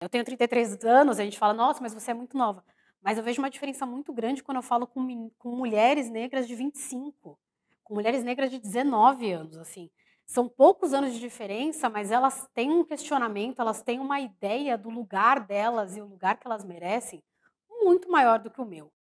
Eu tenho 33 anos, a gente fala, nossa, mas você é muito nova. Mas eu vejo uma diferença muito grande quando eu falo com, com mulheres negras de 25, com mulheres negras de 19 anos, assim. São poucos anos de diferença, mas elas têm um questionamento, elas têm uma ideia do lugar delas e o lugar que elas merecem muito maior do que o meu.